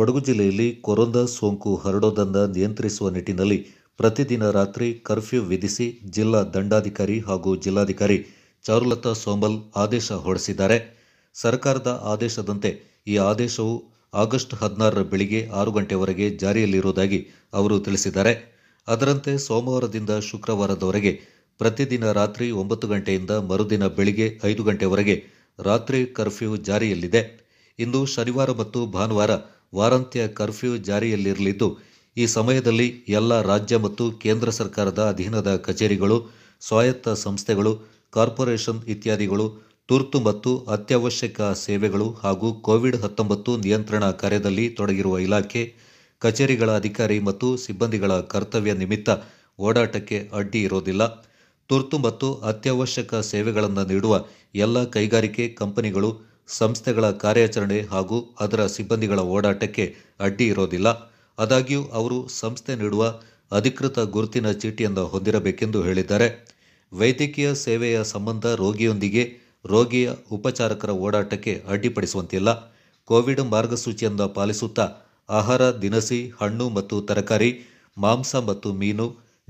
ಕೊಡಗು ಜಿಲ್ಲೆಯಲ್ಲಿ ಕೊರೊನಾ ಸೋಂಕು ಹರಡೋದನ್ನು ನಿಯಂತ್ರಿಸುವ ನಿಟ್ಟಿನಲ್ಲಿ ಪ್ರತಿದಿನ ರಾತ್ರಿ ಕರ್ಫ್ಯೂ ವಿಧಿಸಿ ಜಿಲ್ಲಾ ದಂಡಾಧಿಕಾರಿ ಹಾಗೂ ಜಿಲ್ಲಾಧಿಕಾರಿ ಚಾರುಲತಾ ಸೋಮಲ್ ಆದೇಶ ಹೊರಡಿಸಿದ್ದಾರೆ ಸರ್ಕಾರದ ಆದೇಶದಂತೆ ಈ ಆದೇಶವು ಆಗಸ್ಟ್ ಹದಿನಾರರ ಬೆಳಿಗ್ಗೆ ಆರು ಗಂಟೆವರೆಗೆ ಜಾರಿಯಲ್ಲಿರುವುದಾಗಿ ಅವರು ತಿಳಿಸಿದ್ದಾರೆ ಅದರಂತೆ ಸೋಮವಾರದಿಂದ ಶುಕ್ರವಾರದವರೆಗೆ ಪ್ರತಿದಿನ ರಾತ್ರಿ ಒಂಬತ್ತು ಗಂಟೆಯಿಂದ ಮರುದಿನ ಬೆಳಿಗ್ಗೆ ಐದು ಗಂಟೆವರೆಗೆ ರಾತ್ರಿ ಕರ್ಫ್ಯೂ ಜಾರಿಯಲ್ಲಿದೆ ಇಂದು ಶನಿವಾರ ಮತ್ತು ಭಾನುವಾರ ವಾರಾಂತ್ಯ ಕರ್ಫ್ಯೂ ಜಾರಿಯಲ್ಲಿರಲಿದ್ದು ಈ ಸಮಯದಲ್ಲಿ ಎಲ್ಲ ರಾಜ್ಯ ಮತ್ತು ಕೇಂದ್ರ ಸರ್ಕಾರದ ಅಧೀನದ ಕಚೇರಿಗಳು ಸ್ವಾಯತ್ತ ಸಂಸ್ಥೆಗಳು ಕಾರ್ಪೊರೇಷನ್ ಇತ್ಯಾದಿಗಳು ತುರ್ತು ಮತ್ತು ಅತ್ಯವಶ್ಯಕ ಸೇವೆಗಳು ಹಾಗೂ ಕೋವಿಡ್ ಹತ್ತೊಂಬತ್ತು ನಿಯಂತ್ರಣ ಕಾರ್ಯದಲ್ಲಿ ತೊಡಗಿರುವ ಇಲಾಖೆ ಕಚೇರಿಗಳ ಅಧಿಕಾರಿ ಮತ್ತು ಸಿಬ್ಬಂದಿಗಳ ಕರ್ತವ್ಯ ನಿಮಿತ್ತ ಓಡಾಟಕ್ಕೆ ಅಡ್ಡಿ ಇರೋದಿಲ್ಲ ತುರ್ತು ಮತ್ತು ಅತ್ಯವಶ್ಯಕ ಸೇವೆಗಳನ್ನು ನೀಡುವ ಎಲ್ಲ ಕೈಗಾರಿಕೆ ಕಂಪನಿಗಳು ಸಂಸ್ಥೆಗಳ ಕಾರ್ಯಾಚರಣೆ ಹಾಗೂ ಅದರ ಸಿಬ್ಬಂದಿಗಳ ಓಡಾಟಕ್ಕೆ ಅಡ್ಡಿ ಇರೋದಿಲ್ಲ ಆದಾಗ್ಯೂ ಅವರು ಸಂಸ್ಥೆ ನೀಡುವ ಅಧಿಕೃತ ಗುರುತಿನ ಚೀಟಿಯನ್ನು ಹೊಂದಿರಬೇಕೆಂದು ಹೇಳಿದ್ದಾರೆ ವೈದ್ಯಕೀಯ ಸೇವೆಯ ಸಂಬಂಧ ರೋಗಿಯೊಂದಿಗೆ ರೋಗಿಯ ಉಪಚಾರಕರ ಓಡಾಟಕ್ಕೆ ಅಡ್ಡಿಪಡಿಸುವಂತಿಲ್ಲ ಕೋವಿಡ್ ಮಾರ್ಗಸೂಚಿಯನ್ನು ಪಾಲಿಸುತ್ತಾ ಆಹಾರ ದಿನಸಿ ಹಣ್ಣು ಮತ್ತು ತರಕಾರಿ ಮಾಂಸ ಮತ್ತು ಮೀನು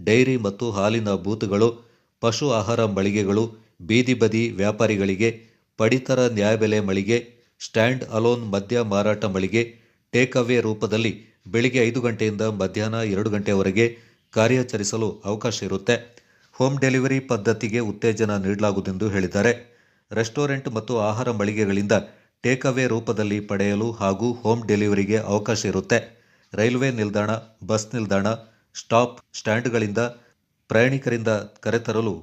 ಡೈರಿ ಮತ್ತು ಹಾಲಿನ ಬೂತ್ಗಳು ಪಶು ಆಹಾರ ಮಳಿಗೆಗಳು ಬೀದಿ ಬದಿ ವ್ಯಾಪಾರಿಗಳಿಗೆ ಪಡಿತರ ನ್ಯಾಯಬೆಲೆ ಮಳಿಗೆ ಸ್ಟ್ಯಾಂಡ್ ಅಲೋನ್ ಮದ್ಯ ಮಾರಾಟ ಮಳಿಗೆ ಟೇಕ್ ಅವೇ ರೂಪದಲ್ಲಿ ಬೆಳಿಗ್ಗೆ ಐದು ಗಂಟೆಯಿಂದ ಮಧ್ಯಾಹ್ನ ಎರಡು ಗಂಟೆಯವರೆಗೆ ಕಾರ್ಯಾಚರಿಸಲು ಅವಕಾಶ ಇರುತ್ತೆ ಹೋಮ್ ಡೆಲಿವರಿ ಪದ್ಧತಿಗೆ ಉತ್ತೇಜನ ನೀಡಲಾಗುವುದೆಂದು ಹೇಳಿದ್ದಾರೆ ರೆಸ್ಟೋರೆಂಟ್ ಮತ್ತು ಆಹಾರ ಮಳಿಗೆಗಳಿಂದ ಟೇಕ್ ಅವೇ ರೂಪದಲ್ಲಿ ಪಡೆಯಲು ಹಾಗೂ ಹೋಮ್ ಡೆಲಿವರಿಗೆ ಅವಕಾಶ ಇರುತ್ತೆ ರೈಲ್ವೆ ನಿಲ್ದಾಣ ಬಸ್ ನಿಲ್ದಾಣ ಸ್ಟಾಪ್ ಸ್ಟ್ಯಾಂಡ್ಗಳಿಂದ ಪ್ರಯಾಣಿಕರಿಂದ ಕರೆತರಲು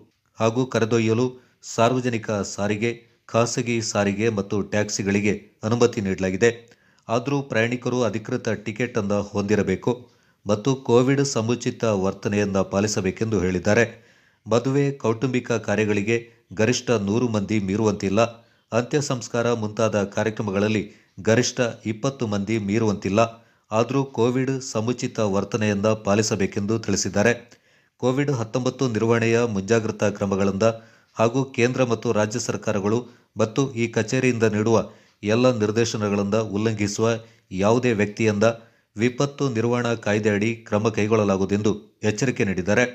ಹಾಗೂ ಕರೆದೊಯ್ಯಲು ಸಾರ್ವಜನಿಕ ಸಾರಿಗೆ ಖಾಸಗಿ ಸಾರಿಗೆ ಮತ್ತು ಟ್ಯಾಕ್ಸಿಗಳಿಗೆ ಅನುಮತಿ ನೀಡಲಾಗಿದೆ ಆದರೂ ಪ್ರಯಾಣಿಕರು ಅಧಿಕೃತ ಟಿಕೆಟ್ ಅನ್ನು ಹೊಂದಿರಬೇಕು ಮತ್ತು ಕೋವಿಡ್ ಸಮುಚಿತ ವರ್ತನೆಯನ್ನು ಪಾಲಿಸಬೇಕೆಂದು ಹೇಳಿದ್ದಾರೆ ಮದುವೆ ಕೌಟುಂಬಿಕ ಕಾರ್ಯಗಳಿಗೆ ಗರಿಷ್ಠ ನೂರು ಮಂದಿ ಮೀರುವಂತಿಲ್ಲ ಅಂತ್ಯ ಸಂಸ್ಕಾರ ಮುಂತಾದ ಕಾರ್ಯಕ್ರಮಗಳಲ್ಲಿ ಗರಿಷ್ಠ ಇಪ್ಪತ್ತು ಮಂದಿ ಮೀರುವಂತಿಲ್ಲ ಆದರೂ ಕೋವಿಡ್ ಸಮುಚಿತ ವರ್ತನೆಯಿಂದ ಪಾಲಿಸಬೇಕೆಂದು ತಿಳಿಸಿದ್ದಾರೆ ಕೋವಿಡ್ ಹತ್ತೊಂಬತ್ತು ನಿರ್ವಹಣೆಯ ಮುಂಜಾಗ್ರತಾ ಕ್ರಮಗಳಿಂದ ಹಾಗೂ ಕೇಂದ್ರ ಮತ್ತು ರಾಜ್ಯ ಸರ್ಕಾರಗಳು ಮತ್ತು ಈ ಕಚೇರಿಯಿಂದ ನೀಡುವ ಎಲ್ಲ ನಿರ್ದೇಶನಗಳಿಂದ ಉಲ್ಲಂಘಿಸುವ ಯಾವುದೇ ವ್ಯಕ್ತಿಯಿಂದ ವಿಪತ್ತು ನಿರ್ವಹಣಾ ಕಾಯ್ದೆ ಕ್ರಮ ಕೈಗೊಳ್ಳಲಾಗುವುದೆಂದು ಎಚ್ಚರಿಕೆ ನೀಡಿದ್ದಾರೆ